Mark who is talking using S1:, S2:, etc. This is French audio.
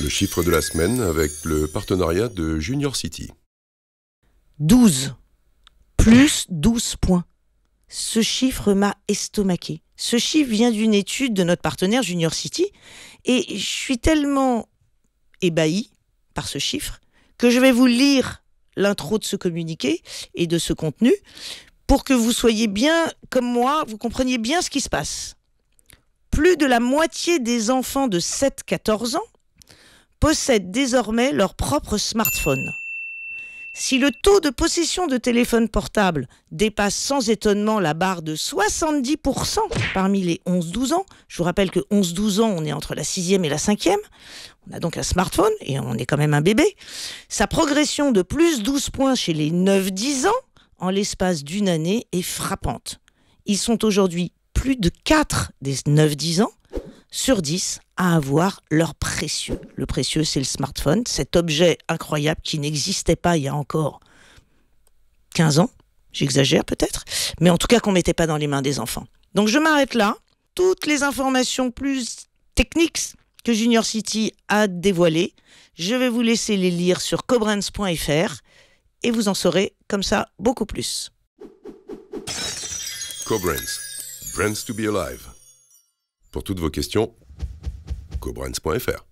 S1: Le chiffre de la semaine avec le partenariat de Junior City.
S2: 12. Plus 12 points. Ce chiffre m'a estomaqué. Ce chiffre vient d'une étude de notre partenaire Junior City et je suis tellement ébahi par ce chiffre que je vais vous lire l'intro de ce communiqué et de ce contenu pour que vous soyez bien comme moi, vous compreniez bien ce qui se passe. Plus de la moitié des enfants de 7-14 ans possèdent désormais leur propre smartphone. Si le taux de possession de téléphone portable dépasse sans étonnement la barre de 70% parmi les 11-12 ans, je vous rappelle que 11-12 ans, on est entre la 6e et la 5e, on a donc un smartphone et on est quand même un bébé, sa progression de plus 12 points chez les 9-10 ans en l'espace d'une année est frappante. Ils sont aujourd'hui plus de 4 des 9-10 ans sur 10 à avoir leur précieux. Le précieux, c'est le smartphone, cet objet incroyable qui n'existait pas il y a encore 15 ans, j'exagère peut-être, mais en tout cas qu'on ne mettait pas dans les mains des enfants. Donc je m'arrête là. Toutes les informations plus techniques que Junior City a dévoilées, je vais vous laisser les lire sur cobrens.fr et vous en saurez comme ça beaucoup plus.
S1: Brands to be alive. Pour toutes vos questions,
S3: cobrans.fr.